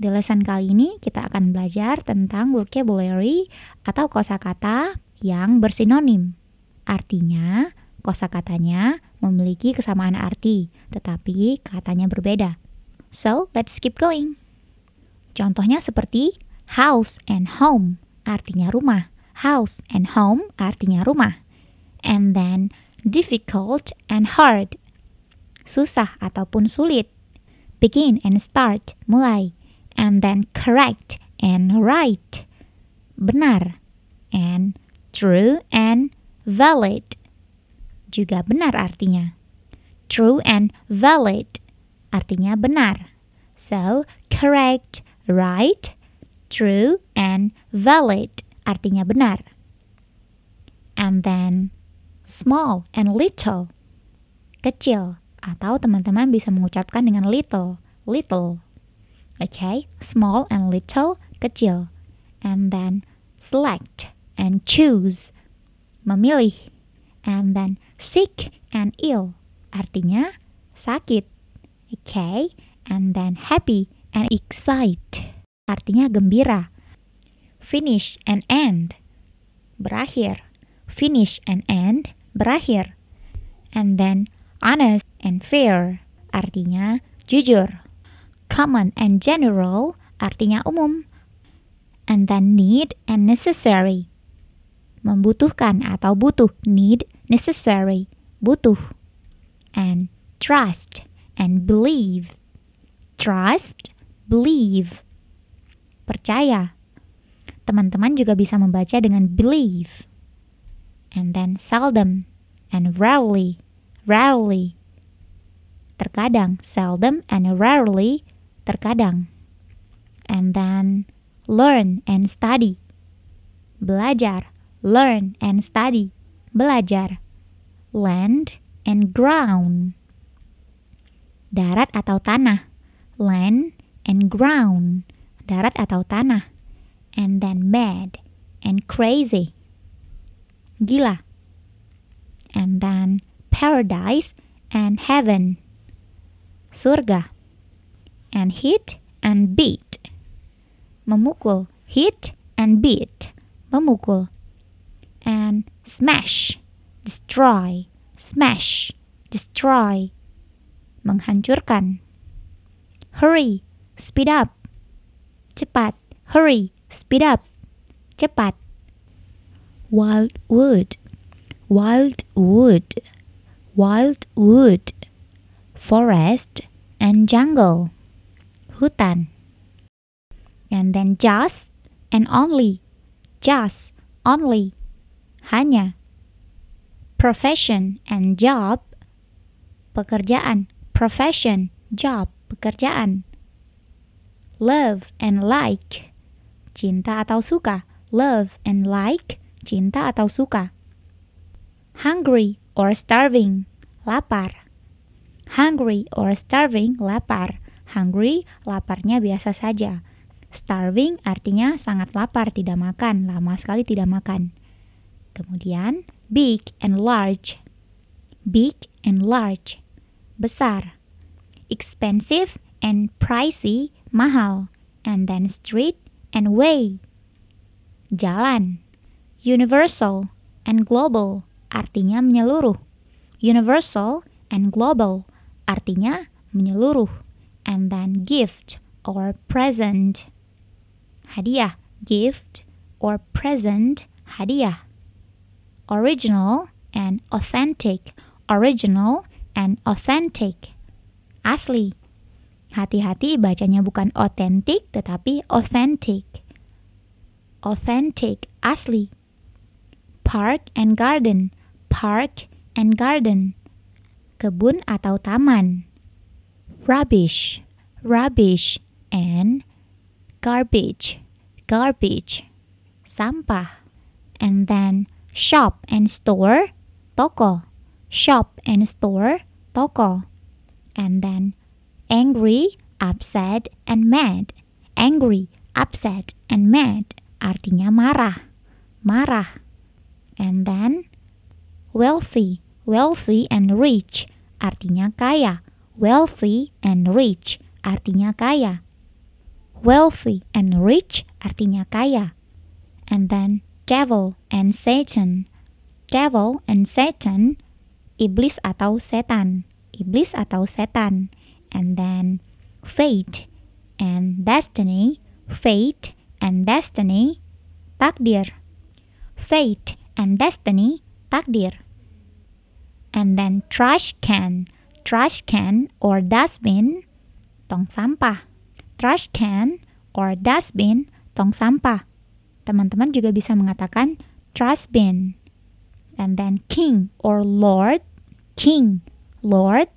Di lesson kali ini kita akan belajar tentang vocabulary atau kosakata yang bersinonim. Artinya, kosakatanya memiliki kesamaan arti, tetapi katanya berbeda. So, let's keep going. Contohnya seperti house and home, artinya rumah. House and home artinya rumah. And then difficult and hard susah ataupun sulit. Begin and start, mulai. And then correct and right, benar. And true and valid, juga benar artinya. True and valid, artinya benar. So, correct, right, true, and valid, artinya benar. And then, small and little, kecil atau teman-teman bisa mengucapkan dengan little, little. Okay, small and little, kecil. And then select and choose, memilih. And then sick and ill, artinya sakit. Okay, and then happy and excite, artinya gembira. Finish and end, berakhir. Finish and end, berakhir. And then honest and fair artinya jujur. Common and general artinya umum. And then need and necessary. Membutuhkan atau butuh need, necessary, butuh. And trust and believe. Trust, believe. Percaya. Teman-teman juga bisa membaca dengan believe. And then seldom and rarely, rarely terkadang, seldom and rarely, terkadang. And then learn and study. Belajar, learn and study. Belajar. Land and ground. Darat atau tanah. Land and ground. Darat atau tanah. And then mad and crazy. Gila. And then paradise and heaven surga. And hit and beat. Memukul. Hit and beat. Memukul. And smash. Destroy. Smash. Destroy. Menghancurkan. Hurry. Speed up. Cepat. Hurry. Speed up. Cepat. Wild wood. Wild wood. Wild wood. forest and jungle, hutan. And then just and only, just, only, hanya. Profession and job, pekerjaan, profession, job, pekerjaan. Love and like, cinta atau suka, love and like, cinta atau suka. Hungry or starving, lapar hungry or starving lapar. Hungry laparnya biasa saja. Starving artinya sangat lapar, tidak makan, lama sekali tidak makan. Kemudian big and large. Big and large. Besar. Expensive and pricey, mahal. And then street and way. Jalan. Universal and global artinya menyeluruh. Universal and global artinya menyeluruh. And then gift or present. Hadiah, gift or present, hadiah. Original and authentic, original and authentic. Asli. Hati-hati bacanya bukan authentic tetapi authentic. Authentic, asli. Park and garden, park and garden kebun atau taman. Rubbish, rubbish, and garbage, garbage, sampah. And then shop and store, toko. Shop and store, toko. And then angry, upset, and mad. Angry, upset, and mad artinya marah, marah. And then wealthy, wealthy and rich artinya kaya. Wealthy and rich artinya kaya. Wealthy and rich artinya kaya. And then devil and Satan. Devil and Satan iblis atau setan. Iblis atau setan. And then fate and destiny. Fate and destiny takdir. Fate and destiny takdir and then trash can. Trash can or dustbin, tong sampah. Trash can or dustbin, tong sampah. Teman-teman juga bisa mengatakan trash bin. And then king or lord, king. Lord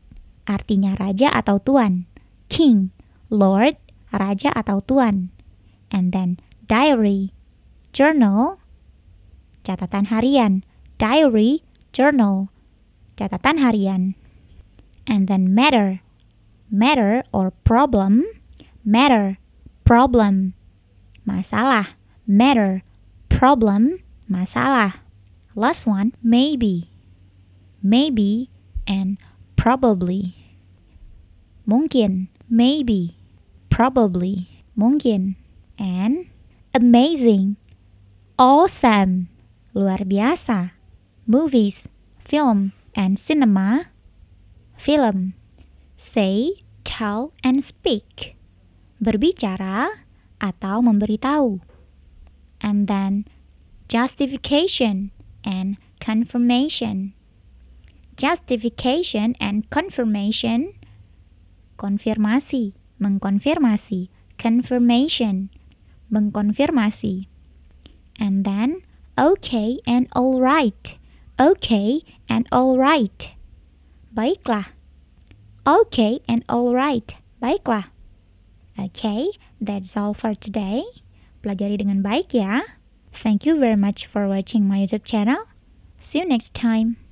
artinya raja atau tuan. King, lord, raja atau tuan. And then diary, journal, catatan harian. Diary, journal catatan harian. And then matter, matter or problem, matter, problem, masalah, matter, problem, masalah. Last one, maybe, maybe and probably. Mungkin, maybe, probably, mungkin. And amazing, awesome, luar biasa. Movies, film, and cinema, film. Say, tell, and speak. Berbicara atau memberitahu. And then justification and confirmation. Justification and confirmation. Konfirmasi, mengkonfirmasi. Confirmation, mengkonfirmasi. And then okay and all right. okay and alright. Baiklah. Okay and alright. Baiklah. Okay, that's all for today. Pelajari dengan baik ya. Thank you very much for watching my YouTube channel. See you next time.